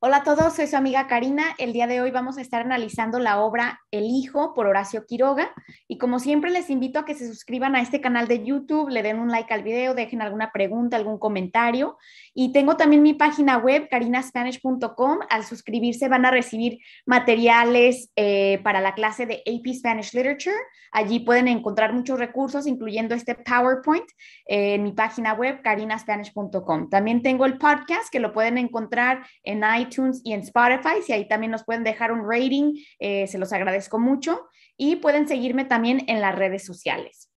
Hola a todos, soy su amiga Karina. El día de hoy vamos a estar analizando la obra El Hijo por Horacio Quiroga. Y como siempre, les invito a que se suscriban a este canal de YouTube, le den un like al video, dejen alguna pregunta, algún comentario. Y tengo también mi página web, carinaspanish.com. Al suscribirse van a recibir materiales eh, para la clase de AP Spanish Literature. Allí pueden encontrar muchos recursos, incluyendo este PowerPoint eh, en mi página web, carinaspanish.com. También tengo el podcast que lo pueden encontrar en iTunes iTunes y en Spotify. Si ahí también nos pueden dejar un rating, eh, se los agradezco mucho. Y pueden seguirme también en las redes sociales.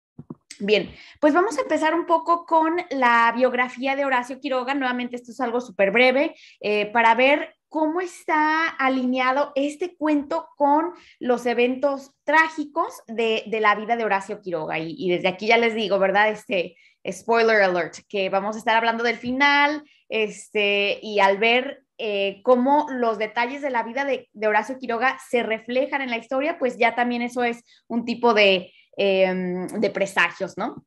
Bien, pues vamos a empezar un poco con la biografía de Horacio Quiroga. Nuevamente, esto es algo súper breve eh, para ver cómo está alineado este cuento con los eventos trágicos de, de la vida de Horacio Quiroga. Y, desde aquí ya les digo, ¿verdad? Este spoiler alert, que vamos a estar hablando del final, este, y al ver eh, cómo los detalles de la vida de, Horacio Quiroga se reflejan en la historia, pues ya también eso es un tipo de, em, de presagios, ¿no?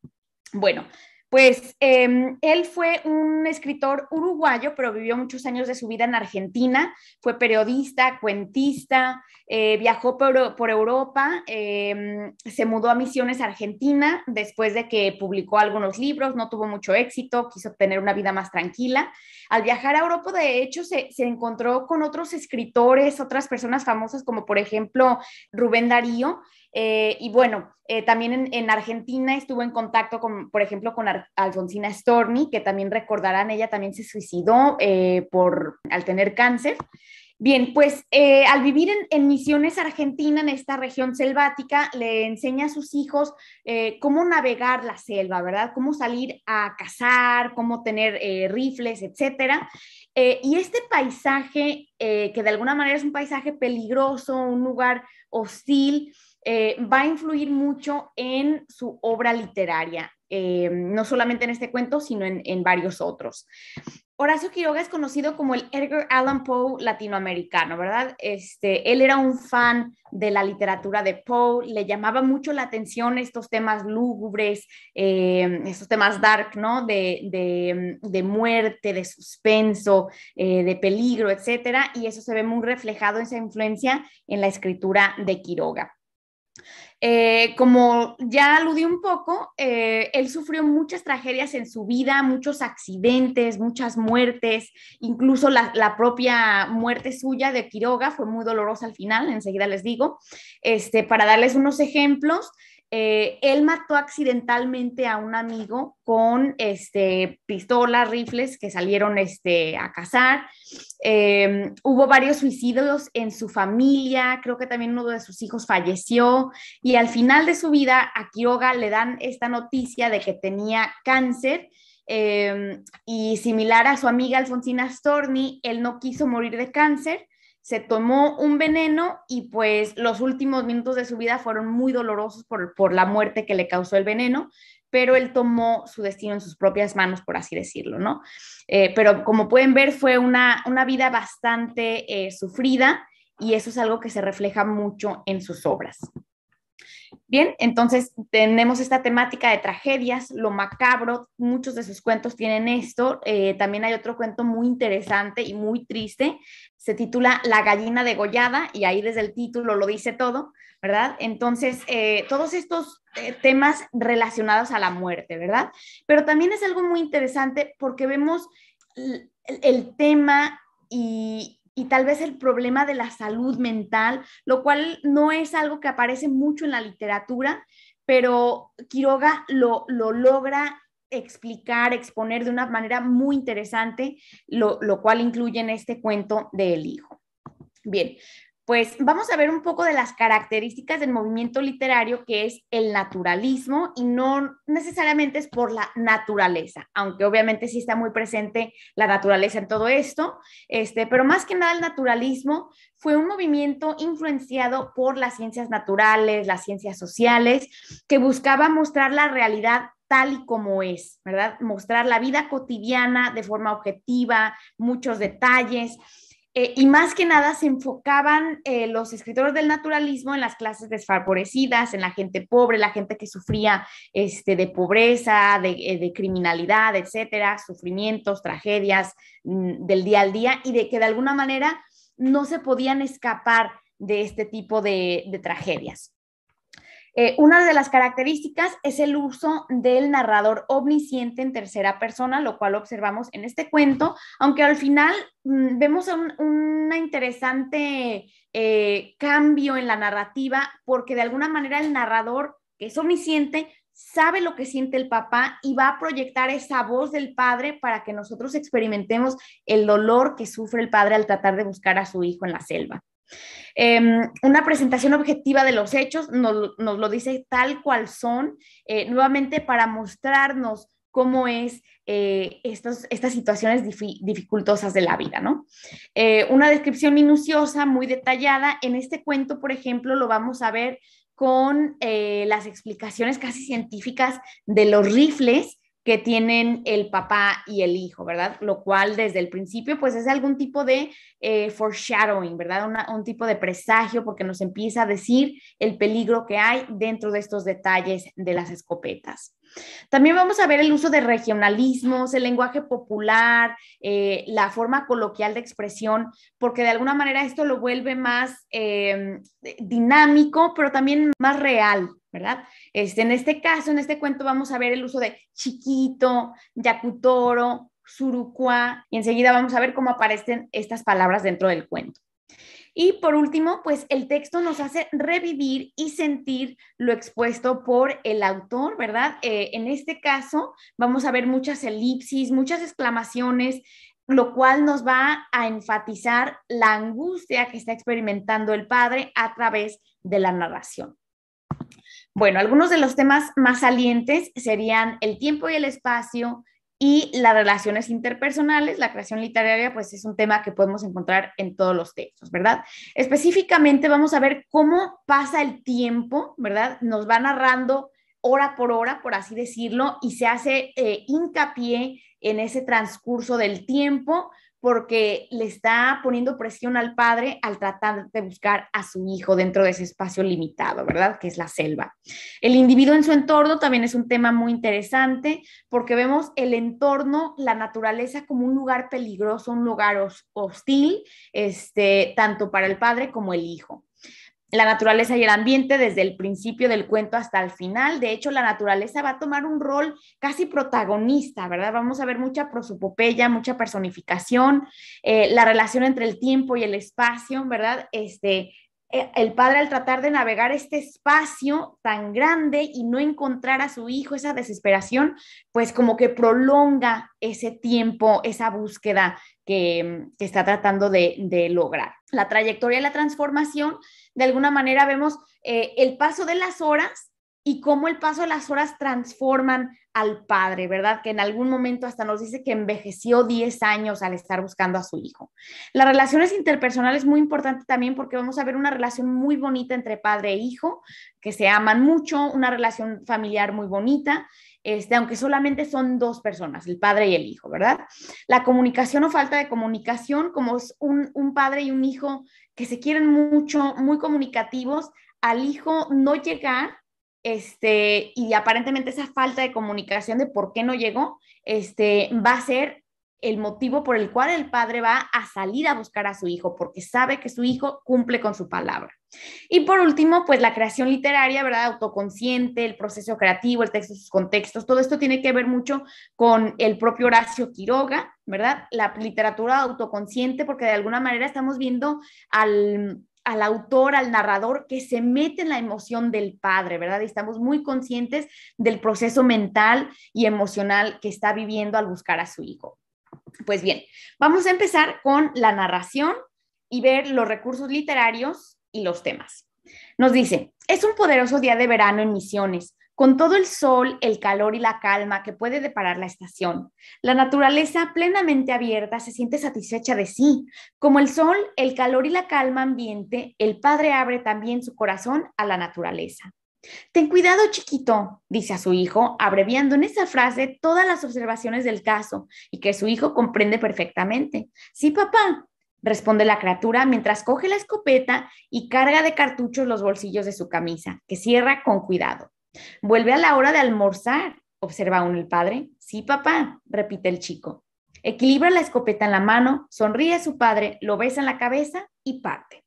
Bueno, pues em, él fue un escritor uruguayo, pero vivió muchos años de su vida en Argentina, fue periodista, cuentista, eh, viajó por, Europa, em, se mudó a Misiones Argentina después de que publicó algunos libros, no tuvo mucho éxito, quiso tener una vida más tranquila. Al viajar a Europa, de hecho, se, se encontró con otros escritores, otras personas famosas, como por ejemplo Rubén Darío, eh, y bueno, eh, también en, Argentina estuvo en contacto con, por ejemplo, con Alfonsina Storni, que también recordarán, ella también se suicidó eh, por, al tener cáncer. Bien, pues al vivir en, Misiones Argentina, en esta región selvática, le enseña a sus hijos cómo navegar la selva, ¿verdad? Cómo salir a cazar, cómo tener rifles, etcétera. y este paisaje, que de alguna manera es un paisaje peligroso, un lugar hostil, eh, va a influir mucho en su obra literaria, eh, no solamente en este cuento, sino en, varios otros. Horacio Quiroga es conocido como el Edgar Allan Poe latinoamericano, ¿verdad? Este, él era un fan de la literatura de Poe, le llamaba mucho la atención estos temas lúgubres, eh, estos temas dark, ¿no? De, muerte, de suspenso, de peligro, etcétera, y eso se ve muy reflejado, esa influencia en la escritura de Quiroga. Eh, como ya aludí un poco, eh, él sufrió muchas tragedias en su vida, muchos accidentes, muchas muertes, incluso la, la, propia muerte suya de Quiroga fue muy dolorosa al final, enseguida les digo, este, para darles unos ejemplos. Eh, él mató accidentalmente a un amigo con este, pistolas, rifles que salieron este, a cazar. Eh, hubo varios suicidios en su familia, creo que también uno de sus hijos falleció y al final de su vida a Quiroga le dan esta noticia de que tenía cáncer. Eh, y similar a su amiga Alfonsina Storni, él no quiso morir de cáncer, se tomó un veneno y pues los últimos minutos de su vida fueron muy dolorosos por, la muerte que le causó el veneno, pero él tomó su destino en sus propias manos, por así decirlo, ¿no? Eh, pero como pueden ver, fue una, vida bastante eh, sufrida y eso es algo que se refleja mucho en sus obras. Bien, entonces tenemos esta temática de tragedias, lo macabro, muchos de sus cuentos tienen esto. Eh, también hay otro cuento muy interesante y muy triste, se titula La gallina degollada y ahí desde el título lo dice todo, ¿verdad? Entonces, eh, todos estos eh, temas relacionados a la muerte, ¿verdad? Pero también es algo muy interesante porque vemos el tema y, y tal vez el problema de la salud mental, lo cual no es algo que aparece mucho en la literatura, pero Quiroga lo, lo logra explicar, exponer de una manera muy interesante, lo, cual incluye en este cuento del el hijo. Bien, pues vamos a ver un poco de las características del movimiento literario que es el naturalismo y no necesariamente es por la naturaleza, aunque obviamente sí está muy presente la naturaleza en todo esto, este, pero más que nada el naturalismo fue un movimiento influenciado por las ciencias naturales, las ciencias sociales, que buscaba mostrar la realidad tal y como es, ¿verdad? Mostrar la vida cotidiana de forma objetiva, muchos detalles. Eh, y más que nada se enfocaban eh, los escritores del naturalismo en las clases desfavorecidas, en la gente pobre, la gente que sufría este, de pobreza, de, eh, criminalidad, etcétera, sufrimientos, tragedias mm, del día al día y de que de alguna manera no se podían escapar de este tipo de tragedias. Eh, una de las características es el uso del narrador omnisciente en tercera persona, lo cual observamos en este cuento, aunque al final mm, vemos un interesante eh, cambio en la narrativa, porque de alguna manera el narrador, que es omnisciente, sabe lo que siente el papá y va a proyectar esa voz del padre para que nosotros experimentemos el dolor que sufre el padre al tratar de buscar a su hijo en la selva. Em, una presentación objetiva de los hechos nos, lo dice tal cual son, eh, nuevamente para mostrarnos cómo es eh, estas situaciones dificultosas de la vida, ¿no? Eh, una descripción minuciosa, muy detallada. En este cuento, por ejemplo, lo vamos a ver con las explicaciones casi científicas de los rifles que tienen el papá y el hijo, ¿verdad? Lo cual desde el principio pues es algún tipo de eh, foreshadowing, ¿verdad? un tipo de presagio porque nos empieza a decir el peligro que hay dentro de estos detalles de las escopetas. También vamos a ver el uso de regionalismos, el lenguaje popular, eh, la forma coloquial de expresión, porque de alguna manera esto lo vuelve más em, dinámico, pero también más real, ¿verdad? Este, en este caso, en este cuento, vamos a ver el uso de chiquito, yacutoro, surucua, y enseguida vamos a ver cómo aparecen estas palabras dentro del cuento. Y por último, pues el texto nos hace revivir y sentir lo expuesto por el autor, ¿verdad? Eh, en este caso, vamos a ver muchas elipsis, muchas exclamaciones, lo cual nos va a enfatizar la angustia que está experimentando el padre a través de la narración. Bueno, algunos de los temas más salientes serían el tiempo y el espacio y las relaciones interpersonales. La creación literaria, pues, es un tema que podemos encontrar en todos los textos, ¿verdad? Específicamente vamos a ver cómo pasa el tiempo, ¿verdad? Nos va narrando hora por hora, por así decirlo, y se hace eh, hincapié en ese transcurso del tiempo porque le está poniendo presión al padre al tratar de buscar a su hijo dentro de ese espacio limitado, ¿verdad? Que es la selva. El individuo en su entorno también es un tema muy interesante porque vemos el entorno, la naturaleza como un lugar peligroso, un lugar hostil, este, tanto para el padre como el hijo la naturaleza y el ambiente desde el principio del cuento hasta el final. De hecho, la naturaleza va a tomar un rol casi protagonista, ¿verdad? Vamos a ver mucha prosopopeya, mucha personificación, eh, la relación entre el tiempo y el espacio, ¿verdad? Este, eh, el padre al tratar de navegar este espacio tan grande y no encontrar a su hijo esa desesperación, pues como que prolonga ese tiempo, esa búsqueda que, mm, está tratando de, lograr. La trayectoria de la transformación, de alguna manera vemos eh, el paso de las horas y cómo el paso de las horas transforman al padre, ¿verdad? Que en algún momento hasta nos dice que envejeció 10 años al estar buscando a su hijo. Las relaciones interpersonales es muy importante también porque vamos a ver una relación muy bonita entre padre e hijo, que se aman mucho, una relación familiar muy bonita, este, aunque solamente son dos personas, el padre y el hijo, ¿verdad? La comunicación o falta de comunicación, como es un, un padre y un hijo que se quieren mucho, muy comunicativos, al hijo no llegar este, y aparentemente esa falta de comunicación de por qué no llegó, este, va a ser el motivo por el cual el padre va a salir a buscar a su hijo, porque sabe que su hijo cumple con su palabra. Y por último, pues la creación literaria, ¿verdad? Autoconsciente, el proceso creativo, el texto, sus contextos, todo esto tiene que ver mucho con el propio Horacio Quiroga, ¿verdad? La literatura autoconsciente, porque de alguna manera estamos viendo al al autor, al narrador, que se mete en la emoción del padre, ¿verdad? estamos muy conscientes del proceso mental y emocional que está viviendo al buscar a su hijo. Pues bien, vamos a empezar con la narración y ver los recursos literarios y los temas. Nos dice, es un poderoso día de verano en Misiones. Con todo el sol, el calor y la calma que puede deparar la estación, la naturaleza plenamente abierta se siente satisfecha de sí. Como el sol, el calor y la calma ambiente, el padre abre también su corazón a la naturaleza. Ten cuidado, chiquito, dice a su hijo, abreviando en esa frase todas las observaciones del caso y que su hijo comprende perfectamente. Sí, papá, responde la criatura mientras coge la escopeta y carga de cartuchos los bolsillos de su camisa, que cierra con cuidado. Vuelve a la hora de almorzar, observa aún el padre. Sí, papá, repite el chico. Equilibra la escopeta en la mano, sonríe a su padre, lo besa en la cabeza y parte.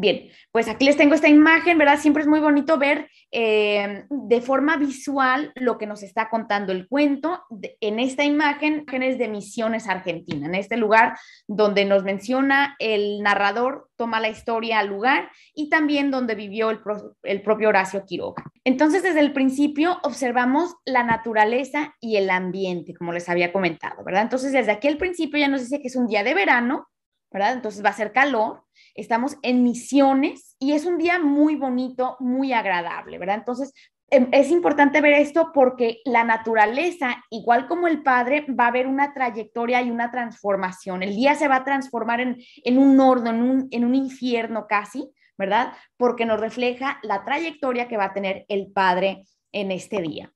Bien, pues aquí les tengo esta imagen, ¿verdad? Siempre es muy bonito ver em, de forma visual lo que nos está contando el cuento. En esta imagen, es de Misiones Argentina, en este lugar donde nos menciona el narrador, toma la historia al lugar y también donde vivió el, el propio Horacio Quiroga. Entonces, desde el principio observamos la naturaleza y el ambiente, como les había comentado, ¿verdad? Entonces, desde aquí al principio ya nos dice que es un día de verano, ¿verdad? Entonces va a ser calor estamos en misiones y es un día muy bonito, muy agradable, ¿verdad? Entonces, em, es importante ver esto porque la naturaleza, igual como el padre, va a ver una trayectoria y una transformación. El día se va a transformar en, un horno, en un, en un infierno casi, ¿verdad? Porque nos refleja la trayectoria que va a tener el padre en este día.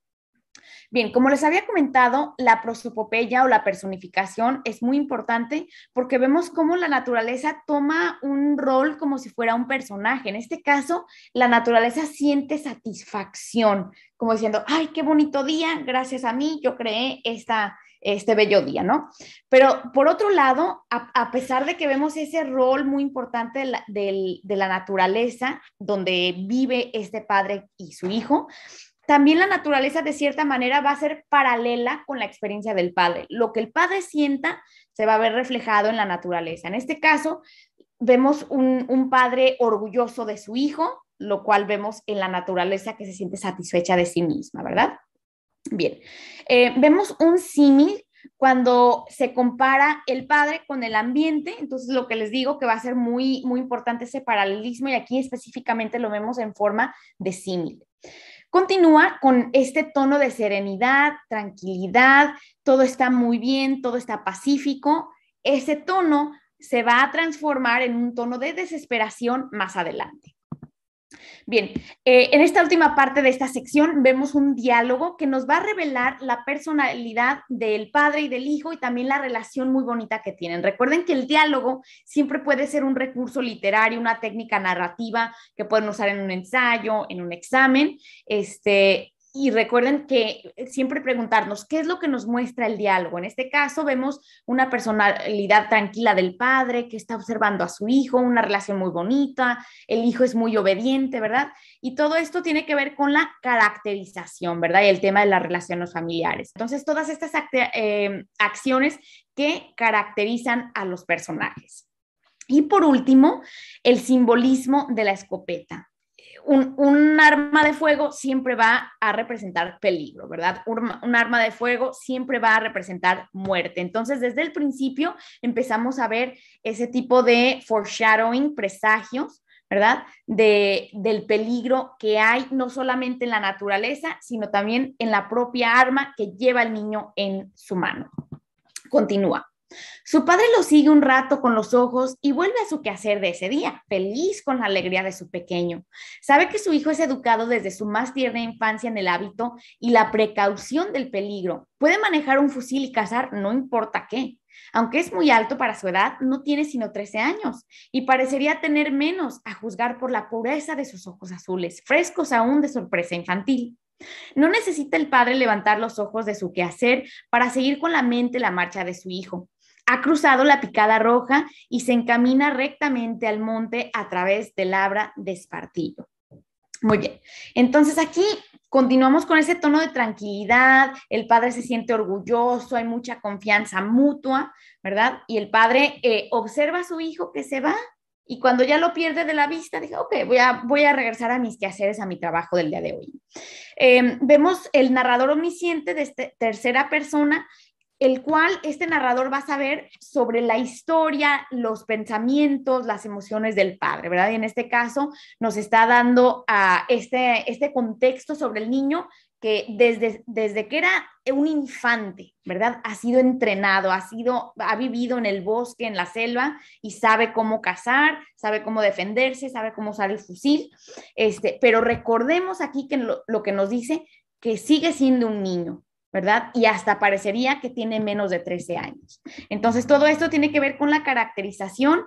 Bien, como les había comentado, la prosopopeya o la personificación es muy importante porque vemos cómo la naturaleza toma un rol como si fuera un personaje. En este caso, la naturaleza siente satisfacción, como diciendo, ay, qué bonito día, gracias a mí yo creé esta, este bello día, ¿no? Pero por otro lado, a, pesar de que vemos ese rol muy importante de la, de la naturaleza, donde vive este padre y su hijo, también la naturaleza de cierta manera va a ser paralela con la experiencia del padre. Lo que el padre sienta se va a ver reflejado en la naturaleza. En este caso, vemos un, padre orgulloso de su hijo, lo cual vemos en la naturaleza que se siente satisfecha de sí misma, ¿verdad? Bien, eh, vemos un símil cuando se compara el padre con el ambiente, entonces lo que les digo que va a ser muy, muy importante ese paralelismo y aquí específicamente lo vemos en forma de símil. Continúa con este tono de serenidad, tranquilidad, todo está muy bien, todo está pacífico. Ese tono se va a transformar en un tono de desesperación más adelante. Bien, eh, en esta última parte de esta sección vemos un diálogo que nos va a revelar la personalidad del padre y del hijo y también la relación muy bonita que tienen. Recuerden que el diálogo siempre puede ser un recurso literario, una técnica narrativa que pueden usar en un ensayo, en un examen, este, y recuerden que eh, siempre preguntarnos qué es lo que nos muestra el diálogo. En este caso vemos una personalidad tranquila del padre que está observando a su hijo, una relación muy bonita, el hijo es muy obediente, ¿verdad? Y todo esto tiene que ver con la caracterización, ¿verdad? Y el tema de las relaciones familiares. Entonces, todas estas eh, acciones que caracterizan a los personajes. Y por último, el simbolismo de la escopeta un, arma de fuego siempre va a representar peligro, ¿verdad? Un, arma de fuego siempre va a representar muerte. Entonces, desde el principio empezamos a ver ese tipo de foreshadowing, presagios, ¿verdad? De, del peligro que hay no solamente en la naturaleza, sino también en la propia arma que lleva el niño en su mano. Continúa. Su padre lo sigue un rato con los ojos y vuelve a su quehacer de ese día, feliz con la alegría de su pequeño. Sabe que su hijo es educado desde su más tierna infancia en el hábito y la precaución del peligro. Puede manejar un fusil y cazar no importa qué. Aunque es muy alto para su edad, no tiene sino 13 años y parecería tener menos a juzgar por la pureza de sus ojos azules, frescos aún de sorpresa infantil. No necesita el padre levantar los ojos de su quehacer para seguir con la mente la marcha de su hijo ha cruzado la picada roja y se encamina rectamente al monte a través del abra de Espartillo. Muy bien, entonces aquí continuamos con ese tono de tranquilidad, el padre se siente orgulloso, hay mucha confianza mutua, ¿verdad? Y el padre eh, observa a su hijo que se va y cuando ya lo pierde de la vista, dice, ok, voy a, voy a regresar a mis quehaceres, a mi trabajo del día de hoy. Em, vemos el narrador omnisciente de esta tercera persona el cual este narrador va a saber sobre la historia, los pensamientos, las emociones del padre, ¿verdad? Y en este caso nos está dando este, este contexto sobre el niño que desde, desde que era un infante, ¿verdad? Ha sido entrenado, ha, sido, ha vivido en el bosque, en la selva, y sabe cómo cazar, sabe cómo defenderse, sabe cómo usar el fusil. Este, pero recordemos aquí que lo que nos dice que sigue siendo un niño, ¿verdad? Y hasta parecería que tiene menos de 13 años. Entonces, todo esto tiene que ver con la caracterización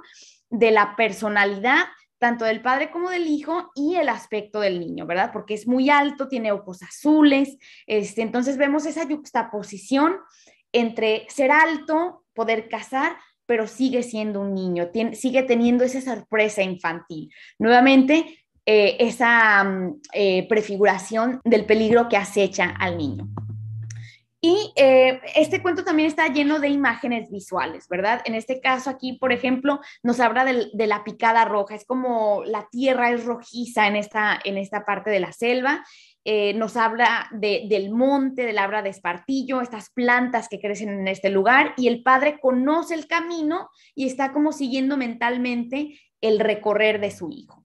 de la personalidad tanto del padre como del hijo y el aspecto del niño, ¿verdad? Porque es muy alto, tiene ojos azules, este, entonces vemos esa juxtaposición entre ser alto, poder casar, pero sigue siendo un niño, sigue teniendo esa sorpresa infantil. Nuevamente, eh, esa mm, eh, prefiguración del peligro que acecha al niño. Y eh, este cuento también está lleno de imágenes visuales, ¿verdad? En este caso aquí, por ejemplo, nos habla de, la picada roja, es como la tierra es rojiza en esta, en esta parte de la selva. Eh, nos habla del monte, del abra de espartillo, estas plantas que crecen en este lugar y el padre conoce el camino y está como siguiendo mentalmente el recorrer de su hijo.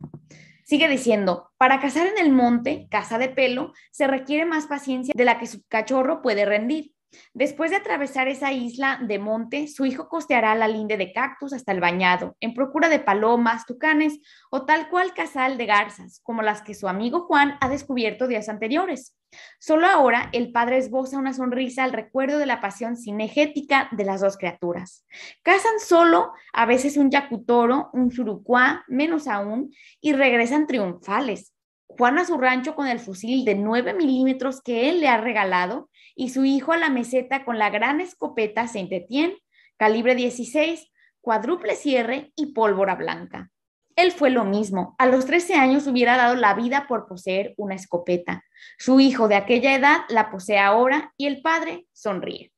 Sigue diciendo, para cazar en el monte, caza de pelo, se requiere más paciencia de la que su cachorro puede rendir. Después de atravesar esa isla de monte, su hijo costeará la linde de cactus hasta el bañado, en procura de palomas, tucanes o tal cual casal de garzas, como las que su amigo Juan ha descubierto días anteriores. Solo ahora el padre esboza una sonrisa al recuerdo de la pasión cinegética de las dos criaturas. Cazan solo a veces un yacutoro, un surucuá, menos aún, y regresan triunfales. Juan a su rancho con el fusil de 9 milímetros que él le ha regalado y su hijo a la meseta con la gran escopeta saint Etienne, calibre 16, cuádruple cierre y pólvora blanca. Él fue lo mismo. A los 13 años hubiera dado la vida por poseer una escopeta. Su hijo de aquella edad la posee ahora y el padre sonríe.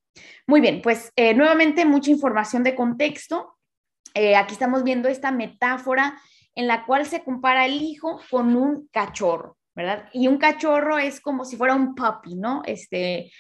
Muy bien, pues eh, nuevamente mucha información de contexto. Eh, aquí estamos viendo esta metáfora en la cual se compara el hijo con un cachorro. ¿verdad? Y un cachorro es como si fuera un puppy, ¿no? Este,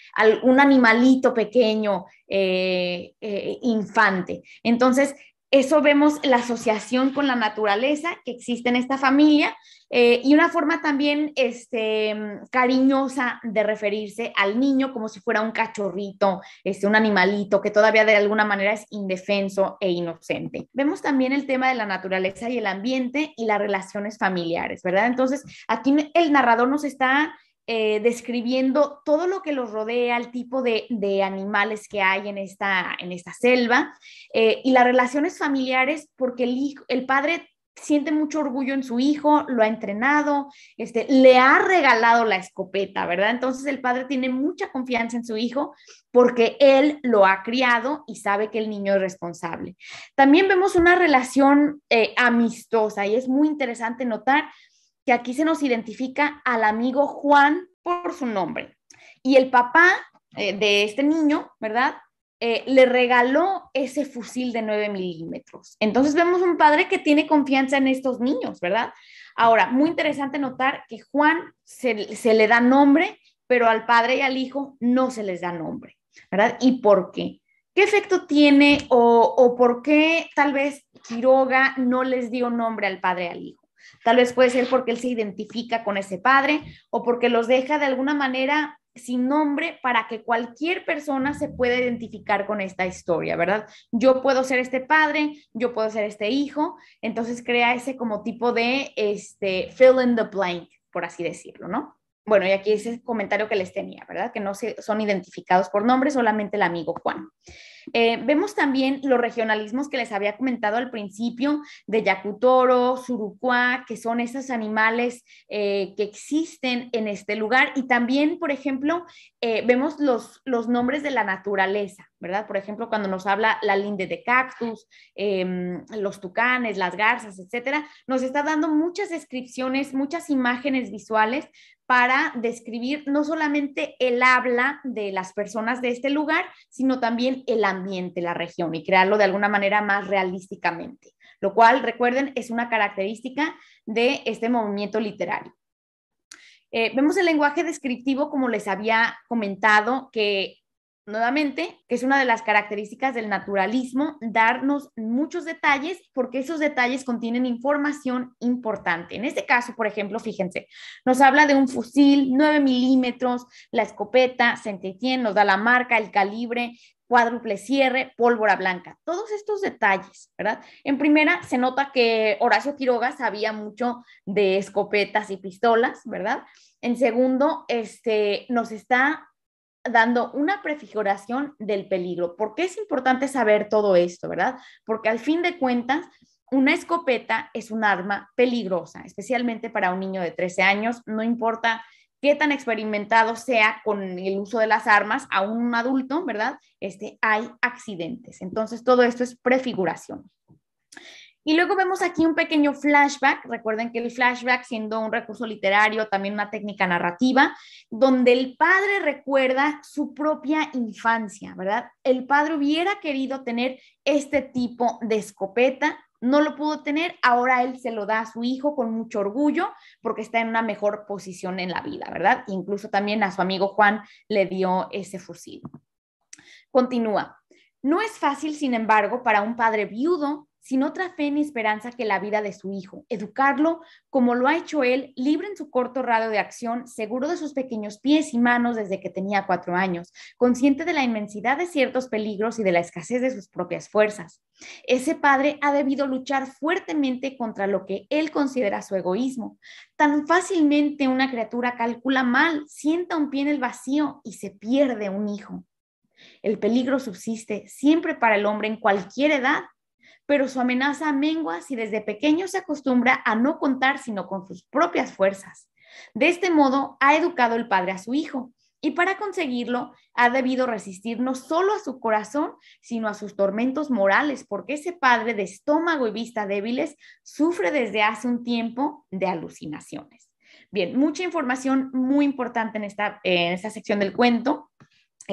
un animalito pequeño, eh, eh, infante. Entonces, eso vemos la asociación con la naturaleza que existe en esta familia eh, y una forma también este, cariñosa de referirse al niño como si fuera un cachorrito, este, un animalito que todavía de alguna manera es indefenso e inocente. Vemos también el tema de la naturaleza y el ambiente y las relaciones familiares, ¿verdad? Entonces, aquí el narrador nos está eh, describiendo todo lo que los rodea, el tipo de, de animales que hay en esta, en esta selva eh, y las relaciones familiares, porque el, el padre siente mucho orgullo en su hijo, lo ha entrenado, este, le ha regalado la escopeta, ¿verdad? Entonces el padre tiene mucha confianza en su hijo porque él lo ha criado y sabe que el niño es responsable. También vemos una relación eh, amistosa y es muy interesante notar que aquí se nos identifica al amigo Juan por su nombre. Y el papá eh, de este niño, ¿verdad? Eh, le regaló ese fusil de 9 milímetros. Entonces vemos un padre que tiene confianza en estos niños, ¿verdad? Ahora, muy interesante notar que Juan se, le da nombre, pero al padre y al hijo no se les da nombre, ¿verdad? ¿Y por qué? ¿Qué efecto tiene o, o por qué tal vez Quiroga no les dio nombre al padre y al hijo? Tal vez puede ser porque él se identifica con ese padre o porque los deja de alguna manera sin nombre para que cualquier persona se pueda identificar con esta historia, ¿verdad? Yo puedo ser este padre, yo puedo ser este hijo, entonces crea ese como tipo de este fill in the blank, por así decirlo, ¿no? Bueno, y aquí ese comentario que les tenía, ¿verdad? Que no son identificados por nombre, solamente el amigo Juan. Eh, vemos también los regionalismos que les había comentado al principio de Yacutoro, Surucuá, que son esos animales eh, que existen en este lugar. Y también, por ejemplo, eh, vemos los nombres de la naturaleza. ¿verdad? Por ejemplo, cuando nos habla la linde de cactus, em, los tucanes, las garzas, etcétera, nos está dando muchas descripciones, muchas imágenes visuales para describir no solamente el habla de las personas de este lugar, sino también el ambiente, la región y crearlo de alguna manera más realísticamente, lo cual, recuerden, es una característica de este movimiento literario. Eh, vemos el lenguaje descriptivo, como les había comentado, que Nuevamente, que es una de las características del naturalismo, darnos muchos detalles porque esos detalles contienen información importante. En este caso, por ejemplo, fíjense, nos habla de un fusil 9 milímetros, la escopeta, centetien, nos da la marca, el calibre, cuádruple cierre, pólvora blanca, todos estos detalles, ¿verdad? En primera, se nota que Horacio Quiroga sabía mucho de escopetas y pistolas, ¿verdad? En segundo, este, nos está dando una prefiguración del peligro. ¿Por qué es importante saber todo esto, verdad? Porque al fin de cuentas, una escopeta es un arma peligrosa, especialmente para un niño de 13 años, no importa qué tan experimentado sea con el uso de las armas, a un adulto, ¿verdad? Este, hay accidentes. Entonces, todo esto es prefiguración. Y luego vemos aquí un pequeño flashback. Recuerden que el flashback, siendo un recurso literario, también una técnica narrativa, donde el padre recuerda su propia infancia, ¿verdad? El padre hubiera querido tener este tipo de escopeta, no lo pudo tener, ahora él se lo da a su hijo con mucho orgullo porque está en una mejor posición en la vida, ¿verdad? Incluso también a su amigo Juan le dio ese fusil. Continúa. No es fácil, sin embargo, para un padre viudo sin otra fe ni esperanza que la vida de su hijo, educarlo como lo ha hecho él, libre en su corto radio de acción, seguro de sus pequeños pies y manos desde que tenía cuatro años, consciente de la inmensidad de ciertos peligros y de la escasez de sus propias fuerzas. Ese padre ha debido luchar fuertemente contra lo que él considera su egoísmo. Tan fácilmente una criatura calcula mal, sienta un pie en el vacío y se pierde un hijo. El peligro subsiste siempre para el hombre en cualquier edad pero su amenaza mengua si desde pequeño se acostumbra a no contar sino con sus propias fuerzas. De este modo ha educado el padre a su hijo y para conseguirlo ha debido resistir no solo a su corazón, sino a sus tormentos morales, porque ese padre de estómago y vista débiles sufre desde hace un tiempo de alucinaciones. Bien, mucha información muy importante en esta, en esta sección del cuento.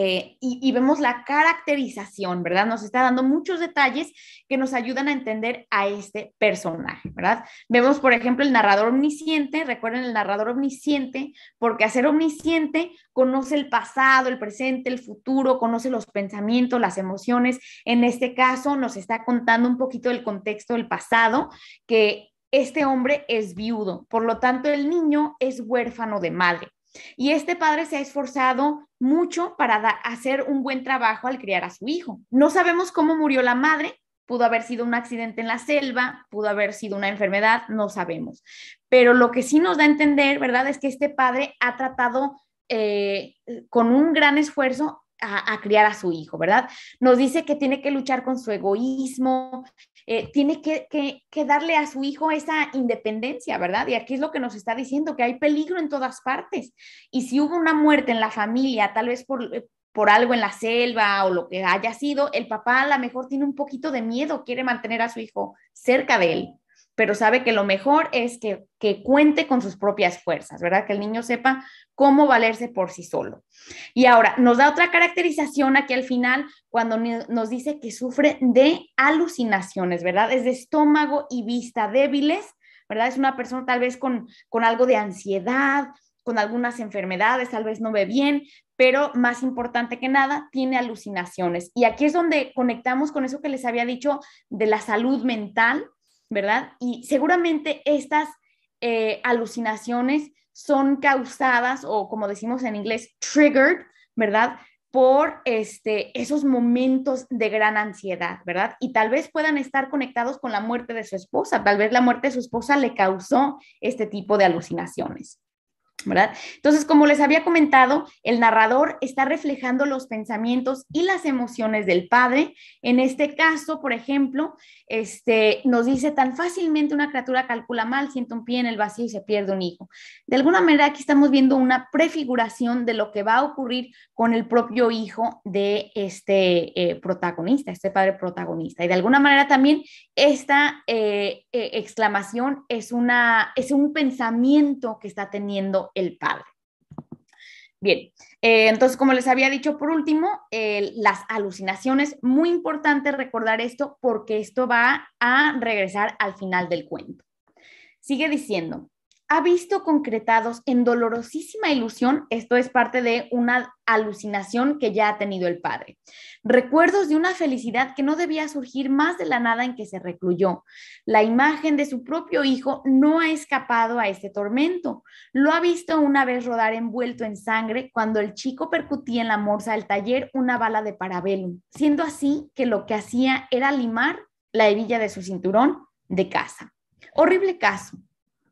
Eh, y, vemos la caracterización, ¿verdad? Nos está dando muchos detalles que nos ayudan a entender a este personaje, ¿verdad? Vemos, por ejemplo, el narrador omnisciente, recuerden el narrador omnisciente, porque a ser omnisciente conoce el pasado, el presente, el futuro, conoce los pensamientos, las emociones. En este caso, nos está contando un poquito del contexto del pasado, que este hombre es viudo, por lo tanto el niño es huérfano de madre. Y este padre se ha esforzado mucho para hacer un buen trabajo al criar a su hijo. No sabemos cómo murió la madre, pudo haber sido un accidente en la selva, pudo haber sido una enfermedad, no sabemos. Pero lo que sí nos da a entender, ¿verdad?, es que este padre ha tratado eh, con un gran esfuerzo a, criar a su hijo, ¿verdad? Nos dice que tiene que luchar con su egoísmo, eh, tiene que, darle a su hijo esa independencia, ¿verdad? Y aquí es lo que nos está diciendo, que hay peligro en todas partes. Y si hubo una muerte en la familia, tal vez por, eh, por algo en la selva o lo que haya sido, el papá a lo mejor tiene un poquito de miedo, quiere mantener a su hijo cerca de él pero sabe que lo mejor es que, que cuente con sus propias fuerzas, ¿verdad? Que el niño sepa cómo valerse por sí solo. Y ahora, nos da otra caracterización aquí al final cuando nos dice que sufre de alucinaciones, ¿verdad? Es de estómago y vista débiles, ¿verdad? Es una persona tal vez con, con algo de ansiedad, con algunas enfermedades, tal vez no ve bien, pero más importante que nada, tiene alucinaciones. Y aquí es donde conectamos con eso que les había dicho de la salud mental, ¿verdad? Y seguramente estas eh, alucinaciones son causadas o como decimos en inglés, triggered, ¿verdad? Por este, esos momentos de gran ansiedad, ¿verdad? Y tal vez puedan estar conectados con la muerte de su esposa, tal vez la muerte de su esposa le causó este tipo de alucinaciones. Entonces, como les había comentado, el narrador está reflejando los pensamientos y las emociones del padre. En este caso, por ejemplo, este, nos dice tan fácilmente una criatura calcula mal, siente un pie en el vacío y se pierde un hijo. De alguna manera, aquí estamos viendo una prefiguración de lo que va a ocurrir con el propio hijo de este eh, protagonista, este padre protagonista. Y de alguna manera también esta eh, eh, exclamación es, una, es un pensamiento que está teniendo el padre. Bien, eh, entonces, como les había dicho por último, las alucinaciones, muy importante recordar esto porque esto va a regresar al final del cuento. Sigue diciendo, ha visto concretados en dolorosísima ilusión, esto es parte de una alucinación que ya ha tenido el padre. Recuerdos de una felicidad que no debía surgir más de la nada en que se recluyó. La imagen de su propio hijo no ha escapado a este tormento. Lo ha visto una vez rodar envuelto en sangre cuando el chico percutía en la morsa del taller una bala de parabellum, siendo así que lo que hacía era limar la hebilla de su cinturón de casa. Horrible caso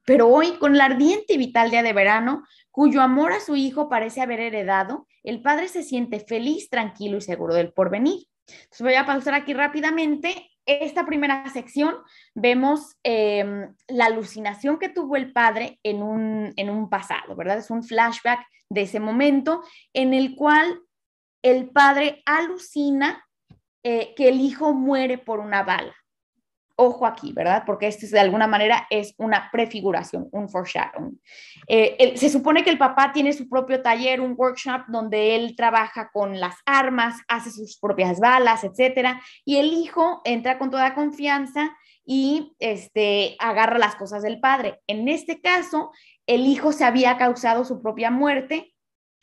pero hoy con la ardiente y vital día de verano, cuyo amor a su hijo parece haber heredado, el padre se siente feliz, tranquilo y seguro del porvenir. Entonces voy a pausar aquí rápidamente. Esta primera sección vemos em, la alucinación que tuvo el padre en un, pasado, ¿verdad? Es un flashback de ese momento en el cual el padre alucina eh, que el hijo muere por una bala ojo aquí, ¿verdad? Porque esto de alguna manera es una prefiguración, un foreshadowing. Eh, se supone que el papá tiene su propio taller, un workshop donde él trabaja con las armas, hace sus propias balas, etcétera, y el hijo entra con toda confianza y este agarra las cosas del padre. En este caso, el hijo se había causado su propia muerte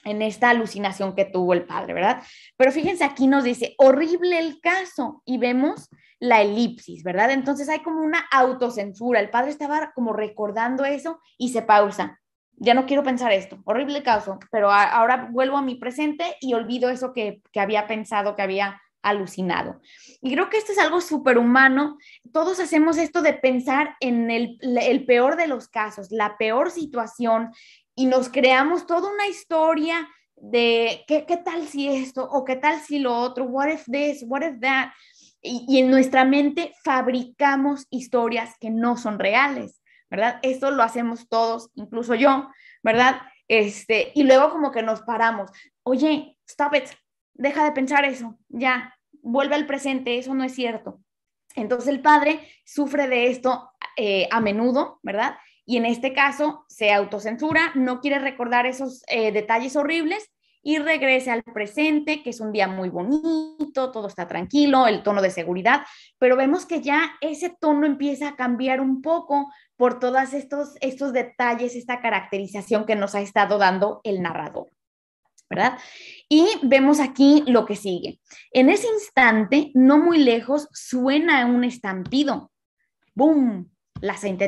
en esta alucinación que tuvo el padre, ¿verdad? Pero fíjense, aquí nos dice, horrible el caso, y vemos la elipsis, ¿verdad? Entonces hay como una autocensura, el padre estaba como recordando eso y se pausa, ya no quiero pensar esto, horrible caso, pero ahora vuelvo a mi presente y olvido eso que, que, había pensado, que había alucinado. Y creo que esto es algo humano, Todos hacemos esto de pensar en el, el peor de los casos, la peor situación, y nos creamos toda una historia de ¿qué, qué, tal si esto o qué tal si lo otro, what if this, what if that. Y, en nuestra mente fabricamos historias que no son reales, ¿verdad? Esto lo hacemos todos, incluso yo, ¿verdad? Este, y luego como que nos paramos, oye, stop it, deja de pensar eso, ya, vuelve al presente, eso no es cierto. Entonces el padre sufre de esto eh, a menudo, ¿verdad? y en este caso se autocensura, no quiere recordar esos eh, detalles horribles y regrese al presente, que es un día muy bonito, todo está tranquilo, el tono de seguridad, pero vemos que ya ese tono empieza a cambiar un poco por todos estos, estos detalles, esta caracterización que nos ha estado dando el narrador. ¿verdad? Y vemos aquí lo que sigue. En ese instante, no muy lejos, suena un estampido. ¡Bum! La saint